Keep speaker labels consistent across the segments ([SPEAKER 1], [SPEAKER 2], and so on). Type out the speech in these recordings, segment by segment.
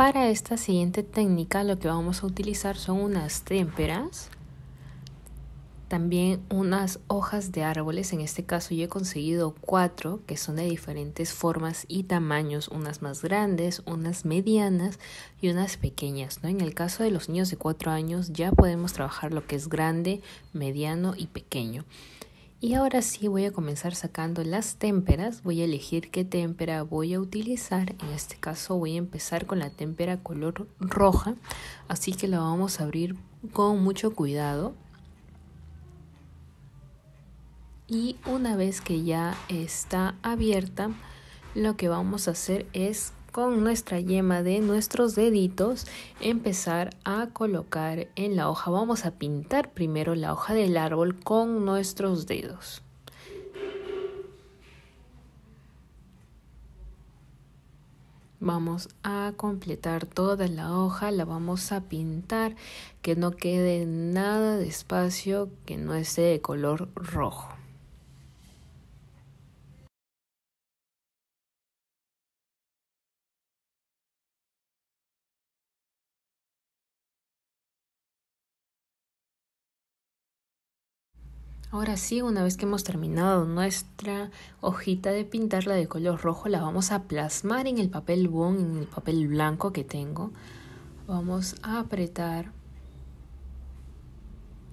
[SPEAKER 1] Para esta siguiente técnica lo que vamos a utilizar son unas témperas, también unas hojas de árboles, en este caso yo he conseguido cuatro que son de diferentes formas y tamaños, unas más grandes, unas medianas y unas pequeñas. ¿no? En el caso de los niños de cuatro años ya podemos trabajar lo que es grande, mediano y pequeño. Y ahora sí voy a comenzar sacando las témperas, voy a elegir qué témpera voy a utilizar, en este caso voy a empezar con la témpera color roja, así que la vamos a abrir con mucho cuidado. Y una vez que ya está abierta, lo que vamos a hacer es con nuestra yema de nuestros deditos empezar a colocar en la hoja. Vamos a pintar primero la hoja del árbol con nuestros dedos. Vamos a completar toda la hoja, la vamos a pintar, que no quede nada de espacio que no esté de color rojo. Ahora sí, una vez que hemos terminado nuestra hojita de pintarla de color rojo, la vamos a plasmar en el papel bond, en el papel blanco que tengo. Vamos a apretar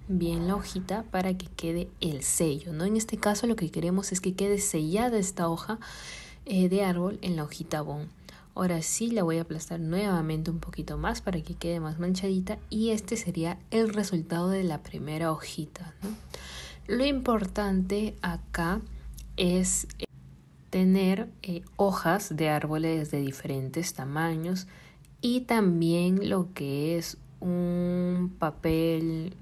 [SPEAKER 1] bien la hojita para que quede el sello, ¿no? En este caso lo que queremos es que quede sellada esta hoja eh, de árbol en la hojita bond. Ahora sí la voy a aplastar nuevamente un poquito más para que quede más manchadita y este sería el resultado de la primera hojita, lo importante acá es eh, tener eh, hojas de árboles de diferentes tamaños y también lo que es un papel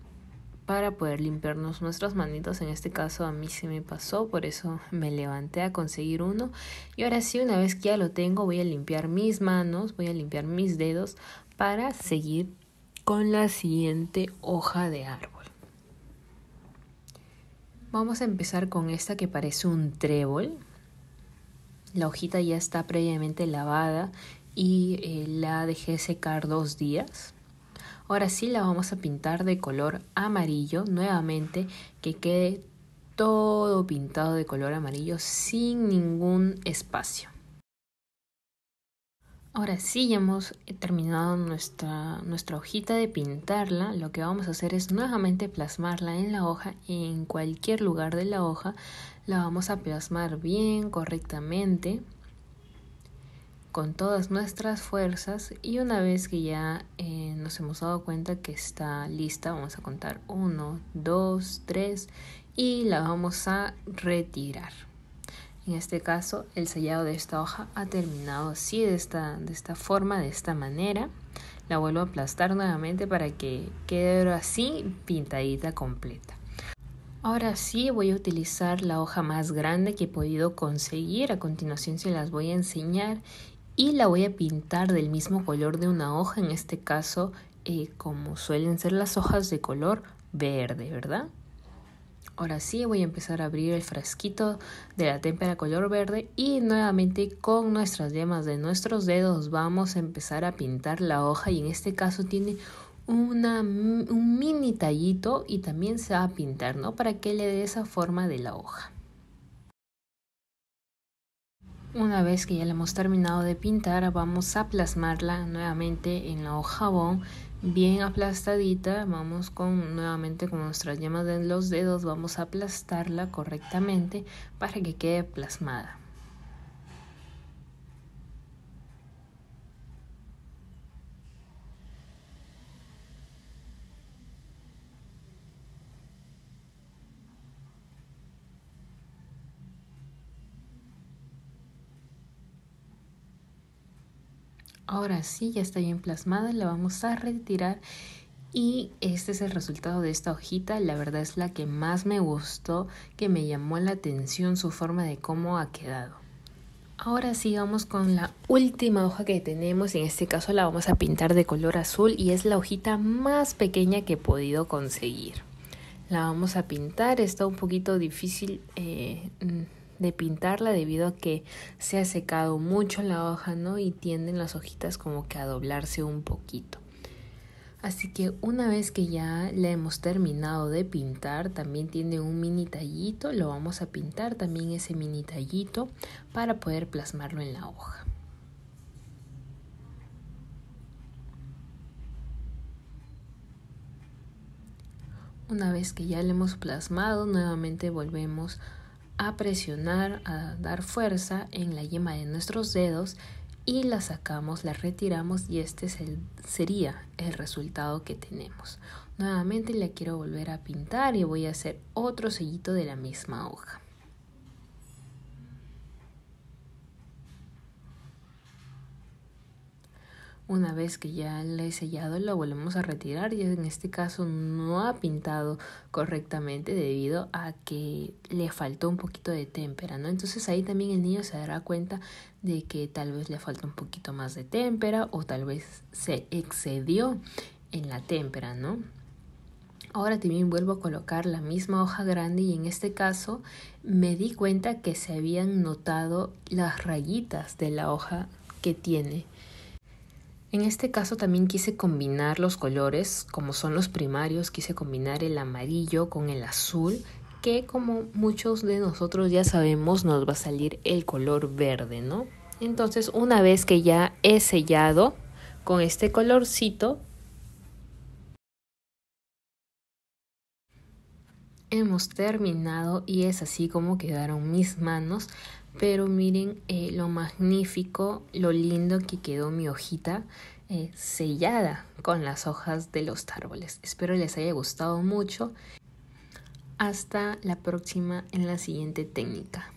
[SPEAKER 1] para poder limpiarnos nuestras manitos. En este caso a mí se me pasó, por eso me levanté a conseguir uno. Y ahora sí, una vez que ya lo tengo, voy a limpiar mis manos, voy a limpiar mis dedos para seguir con la siguiente hoja de árbol. Vamos a empezar con esta que parece un trébol. La hojita ya está previamente lavada y eh, la dejé secar dos días. Ahora sí la vamos a pintar de color amarillo nuevamente que quede todo pintado de color amarillo sin ningún espacio. Ahora sí ya hemos eh, terminado nuestra, nuestra hojita de pintarla. Lo que vamos a hacer es nuevamente plasmarla en la hoja. En cualquier lugar de la hoja la vamos a plasmar bien, correctamente, con todas nuestras fuerzas. Y una vez que ya eh, nos hemos dado cuenta que está lista, vamos a contar 1, 2, 3 y la vamos a retirar. En este caso, el sellado de esta hoja ha terminado así, de esta, de esta forma, de esta manera. La vuelvo a aplastar nuevamente para que quede así pintadita completa. Ahora sí voy a utilizar la hoja más grande que he podido conseguir. A continuación se las voy a enseñar y la voy a pintar del mismo color de una hoja, en este caso eh, como suelen ser las hojas de color verde, ¿verdad? Ahora sí voy a empezar a abrir el frasquito de la témpera color verde y nuevamente con nuestras yemas de nuestros dedos vamos a empezar a pintar la hoja y en este caso tiene una, un mini tallito y también se va a pintar, ¿no? Para que le dé esa forma de la hoja. Una vez que ya la hemos terminado de pintar, vamos a plasmarla nuevamente en la hoja jabón bien aplastadita, vamos con nuevamente con nuestras yemas de los dedos, vamos a aplastarla correctamente para que quede plasmada. Ahora sí, ya está bien plasmada, la vamos a retirar y este es el resultado de esta hojita, la verdad es la que más me gustó, que me llamó la atención su forma de cómo ha quedado. Ahora sí vamos con la última hoja que tenemos, en este caso la vamos a pintar de color azul y es la hojita más pequeña que he podido conseguir. La vamos a pintar, está un poquito difícil eh, de pintarla debido a que se ha secado mucho la hoja, ¿no? Y tienden las hojitas como que a doblarse un poquito. Así que una vez que ya le hemos terminado de pintar, también tiene un mini tallito, lo vamos a pintar también ese mini tallito para poder plasmarlo en la hoja. Una vez que ya le hemos plasmado, nuevamente volvemos a presionar, a dar fuerza en la yema de nuestros dedos y la sacamos, la retiramos y este sería el resultado que tenemos. Nuevamente la quiero volver a pintar y voy a hacer otro sellito de la misma hoja. Una vez que ya la he sellado, la volvemos a retirar. Y en este caso no ha pintado correctamente debido a que le faltó un poquito de témpera, ¿no? Entonces ahí también el niño se dará cuenta de que tal vez le falta un poquito más de témpera o tal vez se excedió en la témpera, ¿no? Ahora también vuelvo a colocar la misma hoja grande y en este caso me di cuenta que se habían notado las rayitas de la hoja que tiene en este caso también quise combinar los colores, como son los primarios, quise combinar el amarillo con el azul, que como muchos de nosotros ya sabemos nos va a salir el color verde, ¿no? Entonces una vez que ya he sellado con este colorcito, hemos terminado y es así como quedaron mis manos pero miren eh, lo magnífico, lo lindo que quedó mi hojita eh, sellada con las hojas de los árboles. Espero les haya gustado mucho. Hasta la próxima en la siguiente técnica.